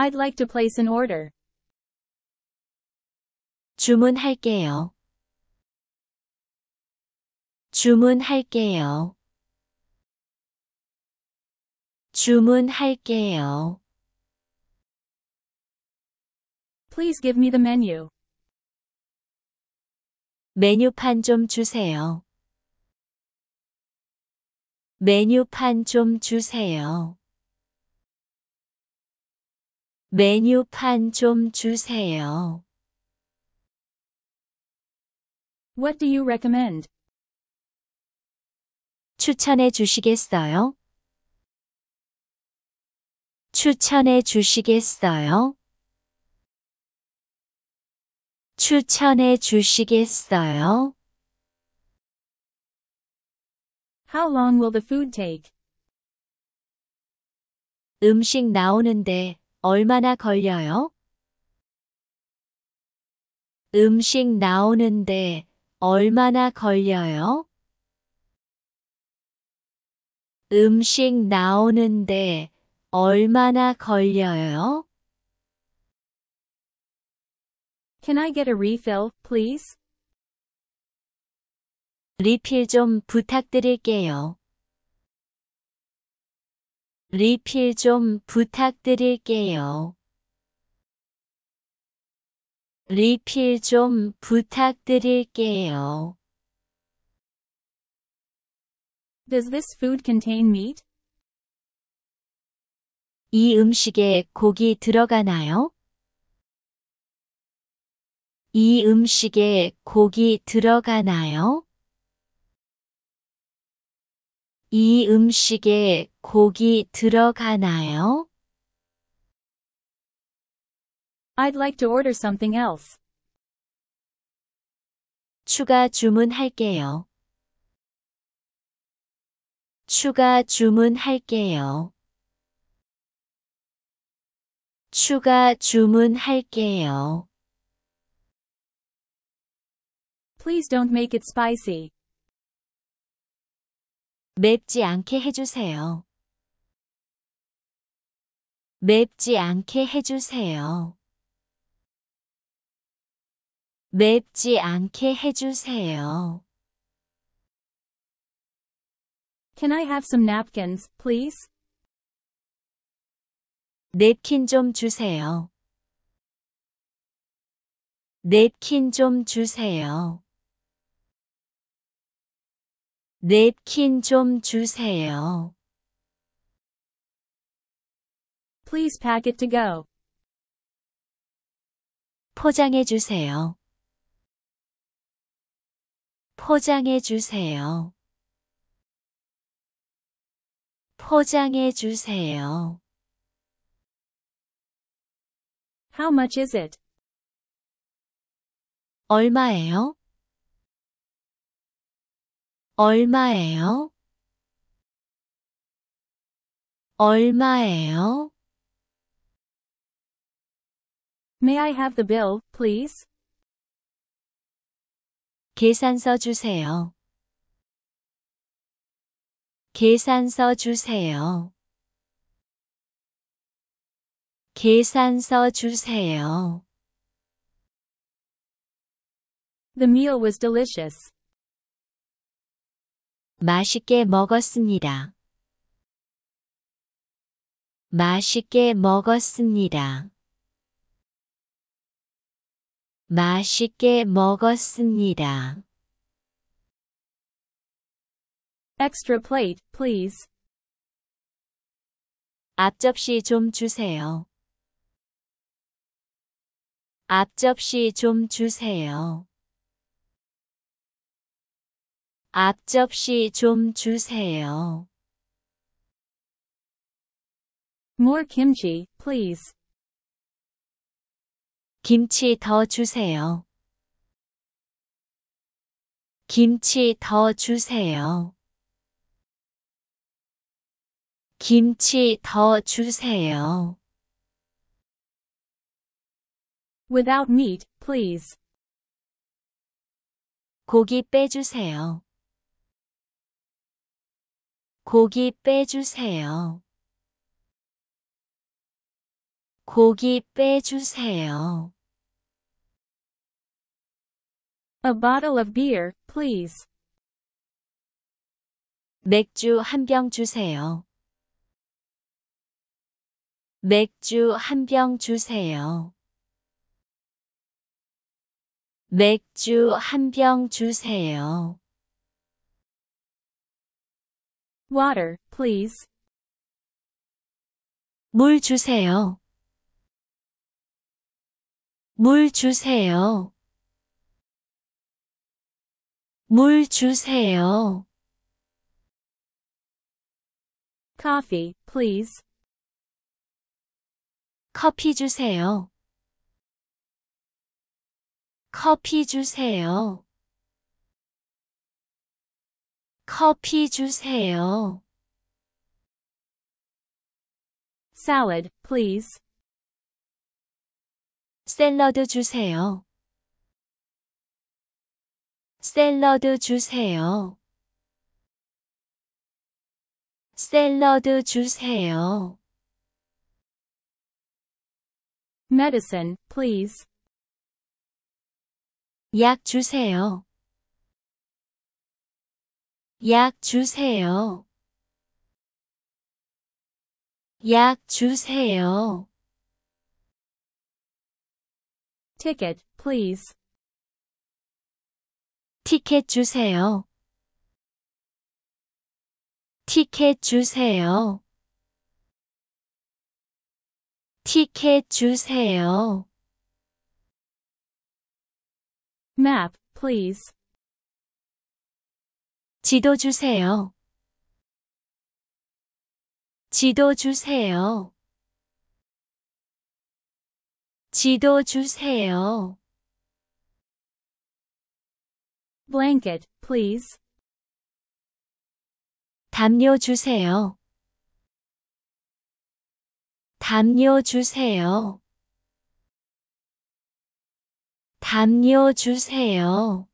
I'd like to place an order. 주문할게요. 주문할게요. 주문할게요. Please give me the menu. 메뉴판 좀 주세요. 메뉴판 좀 주세요. 메뉴판 좀 주세요. What do you recommend? 추천해 주시겠어요? 추천해 주시겠어요? 추천해 주시겠어요? How long will the food take? 음식 나오는데 얼마나 걸려요? 음식 나오는데 얼마나 걸려요? 음식 나오는데 얼마나 걸려요? Can I get a refill, please? 리필 좀 부탁드릴게요. 리필 좀 부탁드릴게요. 리필 좀 부탁드릴게요. Does this food contain meat? 이 음식에 고기 들어가나요? 이 음식에 고기 들어가나요? 이 음식에 고기 들어가나요? I'd like to order something else. 추가 주문할게요. 추가 주문할게요. 추가 주문할게요. Please don't make it spicy. 맵지 않게 해주세요. 맵지 않게 해주세요. 맵지 않게 해주세요. Can I have some napkins, please? 냅킨 좀 주세요. 냅킨 좀 주세요. 냅킨 좀 주세요. Please pack it to go. 포장해 주세요. 포장해 주세요. 포장해 주세요. How much is it? 얼마예요? 얼마예요? 얼마예요? May I have the bill, please? 계산서 주세요. 계산서 주세요. 계산서 주세요. The meal was delicious. 맛있게 먹었습니다. 맛있게 먹었습니다. 맛있게 먹었습니다. Extra plate, please. 앞접시 좀 주세요. 앞접시 좀 주세요. 앞접시 좀 주세요. More kimchi, please. 김치 더 주세요. 김치 더 주세요. 김치 더 주세요. Without meat, please. 고기 빼주세요. 고기 빼주세요. 고기 빼주세요. A bottle of beer, please. 맥주 한 병 주세요. 맥주 한 병 주세요. 맥주 한 병 주세요. Water, please. 물 주세요. 물 주세요. 물 주세요. Coffee, please. 커피 주세요. 커피 주세요. 커피 주세요. Salad, please. 샐러드 주세요. 샐러드 주세요. 샐러드 주세요. medicine, please. 약 주세요. 약 주세요. 약 주세요. Ticket, please. 티켓 주세요. 티켓 주세요. 티켓 주세요. map, please. 지도 주세요. 지도 주세요. 지도 주세요. blanket, please. 담요 주세요. 담요 주세요. 담요 주세요.